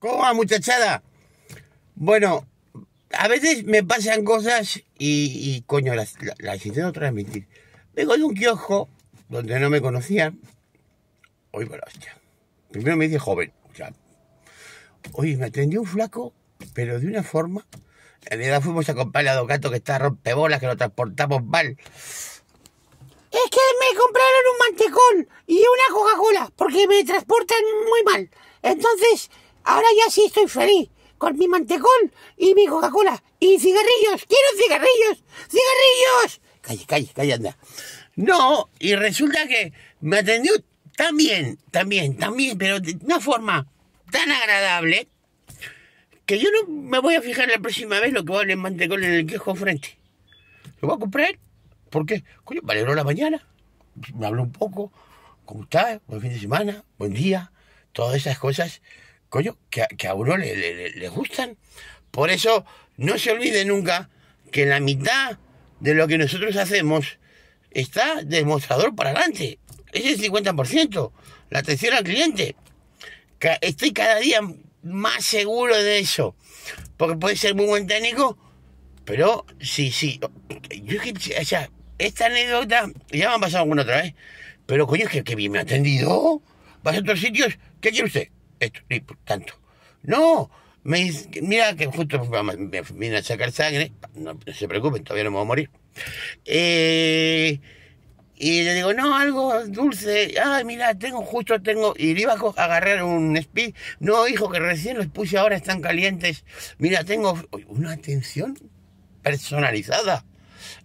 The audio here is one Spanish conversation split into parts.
¿Cómo muchachada? Bueno, a veces me pasan cosas y, coño, las, las, intento transmitir. Vengo de un kiosco donde no me conocían. Hoy, bueno, hostia. Primero me dice joven. O oye, me atendió un flaco, pero de una forma. En realidad fuimos a comprarle a Docato que está rompebolas, que lo transportamos mal. Es que me compraron un mantecón y una Coca-Cola, porque me transportan muy mal. Entonces, Ahora ya sí estoy feliz con mi mantecón y mi Coca-Cola. Y cigarrillos, quiero cigarrillos, cigarrillos. Calle, calle, calle, anda. No, y resulta que me atendió también, también, también, pero de una forma tan agradable que yo no me voy a fijar la próxima vez lo que vale el mantecón en el quejo frente. Lo voy a comprar porque, coño, la mañana. Me habló un poco, ¿cómo está? Buen fin de semana, buen día, todas esas cosas coño, que, que a uno le, gustan. Por eso, no se olvide nunca que la mitad de lo que nosotros hacemos está del mostrador para adelante. Es el 50%. La atención al cliente. Estoy cada día más seguro de eso. Porque puede ser muy buen técnico, pero sí, sí. esta anécdota ya me ha pasado alguna otra vez. Pero coño, es que, que bien me ha atendido. Vas a otros sitios. ¿Qué quiere usted? esto, y por tanto. No, me mira que justo me viene a sacar sangre, no, se preocupen, todavía no me voy a morir. Eh, y le digo, no, algo dulce, ay, mira, tengo, justo tengo, y le iba a agarrar un speed, no, hijo, que recién los puse, ahora están calientes, mira, tengo una atención personalizada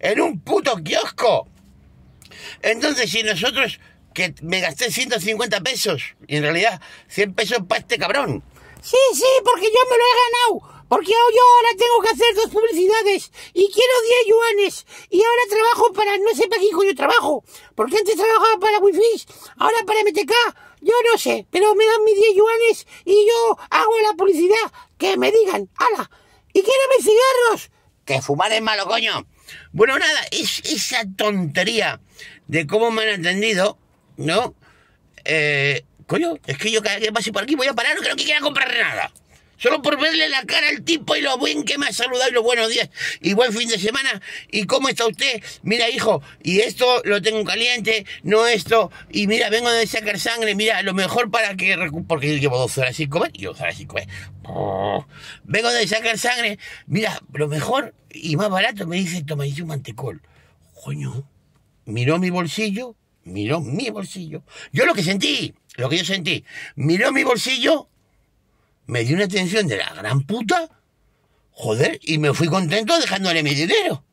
en un puto kiosco. Entonces, si nosotros que me gasté 150 pesos y en realidad 100 pesos para este cabrón. Sí, sí, porque yo me lo he ganado. Porque yo ahora tengo que hacer dos publicidades y quiero 10 yuanes. Y ahora trabajo para, no sé para qué coño trabajo. Porque antes trabajaba para Wi-Fi, ahora para MTK. Yo no sé, pero me dan mis 10 yuanes y yo hago la publicidad que me digan. ¡Hala! ¡Y quiero mis cigarros! Que fumar es malo, coño. Bueno, nada, es esa tontería de cómo me han entendido ¿no? Eh, coño, es que yo cada vez que paso por aquí voy a parar, no creo que quiera comprar nada. Solo por verle la cara al tipo y lo buen que me ha saludado y los buenos días y buen fin de semana. ¿Y cómo está usted? Mira, hijo, y esto lo tengo caliente, no esto. Y mira, vengo de sacar sangre, mira, lo mejor para que... Porque yo llevo dos horas sin comer y dos horas sin comer. Oh. Vengo de sacar sangre, mira, lo mejor y más barato me dice, toma, dice un mantecol. Coño, miró mi bolsillo, miró mi bolsillo. Yo lo que sentí, lo que yo sentí, miró mi bolsillo, me dio una atención de la gran puta, joder, y me fui contento dejándole mi dinero.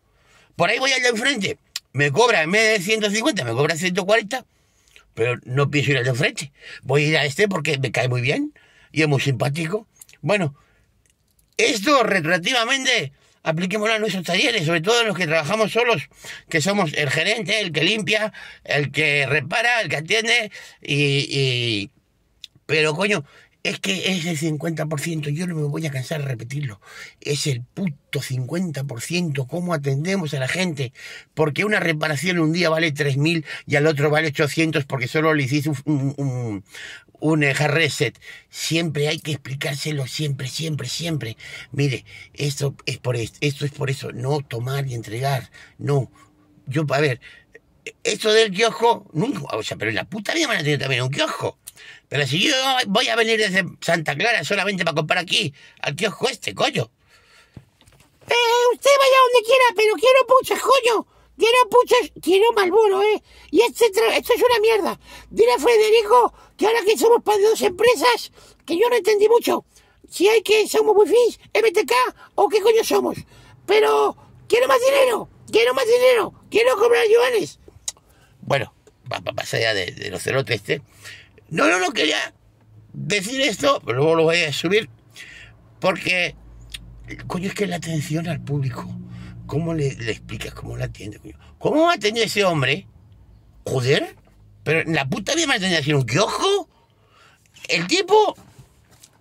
Por ahí voy allá de enfrente, me cobra en vez de 150, me cobra 140, pero no pienso ir al de enfrente. Voy a ir a este porque me cae muy bien y es muy simpático. Bueno, esto relativamente apliquémoslo a nuestros talleres, sobre todo a los que trabajamos solos, que somos el gerente, el que limpia, el que repara, el que atiende, y, pero coño, es que es el 50%, yo no me voy a cansar de repetirlo, es el puto 50%, cómo atendemos a la gente, porque una reparación un día vale 3.000 y al otro vale 800 porque solo le hiciste un, un reset. Siempre hay que explicárselo, siempre, siempre, siempre. Mire, esto es por esto, esto es por eso. No tomar y entregar. No. Yo, a ver, esto del quiojo, nunca, o sea, pero en la puta vida van a tener también un quiojo. Pero si yo voy a venir desde Santa Clara solamente para comprar aquí, al kiojo este, coño. Eh, usted vaya donde quiera, pero quiero mucho coño. Quiero puchas, quiero Malboro, ¿eh? Y este esto es una mierda. Dile a Federico que ahora que somos para dos empresas, que yo no entendí mucho. Si hay que somos fins, MTK o qué coño somos. Pero quiero más dinero, quiero más dinero, quiero comprar yuanes. Bueno, más allá de, de los celotes este. No, no, no quería decir esto, pero luego lo voy a subir. Porque, coño, es que la atención al público ¿Cómo le, explicas? ¿Cómo la atiende, coño? ¿Cómo va a tener ese hombre? Joder. Pero en la puta vida me tenía que un ojo? El tipo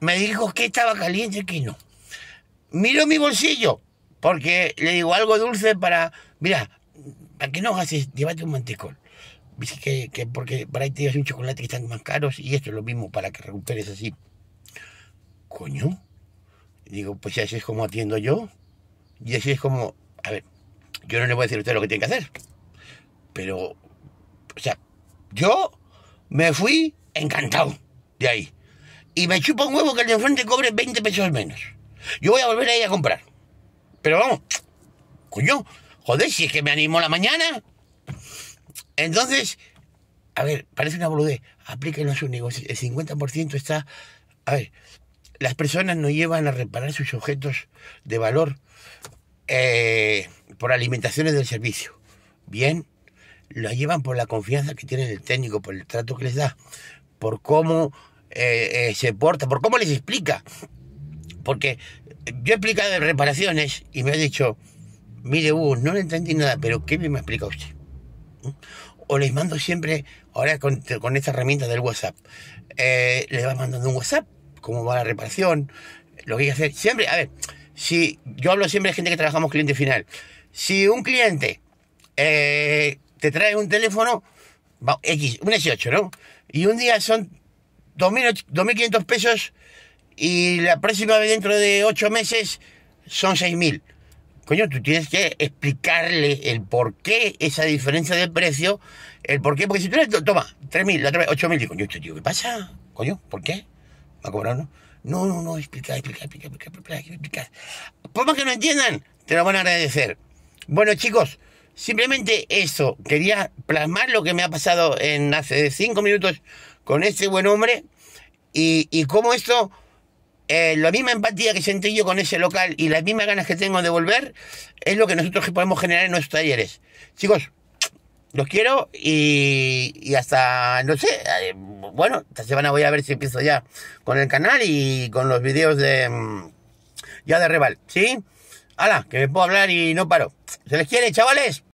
me dijo que estaba caliente y que no. Miro mi bolsillo, porque le digo algo dulce para. Mira, ¿para qué no haces? Llévate un mantecol. Dice que, que porque para ahí te llevas un chocolate que están más caros y esto es lo mismo para que recuperes así. Coño. Digo, pues así es como atiendo yo. Y así es como a ver, yo no le voy a decir a usted lo que tiene que hacer, pero, o sea, yo me fui encantado de ahí. Y me chupo un huevo que el de enfrente cobre 20 pesos menos. Yo voy a volver ahí a comprar. Pero vamos, coño, joder, si es que me animó la mañana. Entonces, a ver, parece una boludez. aplíquenos a su negocio El 50% está. A ver, las personas no llevan a reparar sus objetos de valor eh, por alimentaciones del servicio. Bien, lo llevan por la confianza que tienen el técnico, por el trato que les da, por cómo eh, eh, se porta, por cómo les explica. Porque yo he explicado reparaciones y me ha dicho, mire no le entendí nada, pero ¿qué me explica usted? ¿Mm? O les mando siempre, ahora con, esta herramienta del WhatsApp, les va mandando un WhatsApp, cómo va la reparación, lo que hay que hacer. Siempre, a ver, si yo hablo siempre de gente que trabajamos cliente final, si un cliente eh, te trae un teléfono, X, un S8, ¿no? Y un día son 2.500 pesos y la próxima vez dentro de 8 meses son 6.000. Coño, tú tienes que explicarle el por qué esa diferencia de precio, el por qué, porque si tú le Toma, 3.000, la otra vez 8.000, digo, coño, este tío, ¿qué pasa? Coño, ¿por qué? Me a cobrado, no, no, no, explica, explica, explica, explica, explica, Por más que no entiendan, te lo van a agradecer. Bueno, chicos, simplemente eso. Quería plasmar lo que me ha pasado en hace cinco minutos con este buen hombre y, y cómo esto, eh, la misma empatía que sentí yo con ese local y las mismas ganas que tengo de volver, es lo que nosotros podemos generar en nuestros talleres. Chicos, los quiero y, hasta, no sé, eh, bueno, esta semana voy a ver si empiezo ya con el canal y con los videos de mm, ya de Reval, ¿sí? Hala, que me puedo hablar y no paro. Se les quiere, chavales.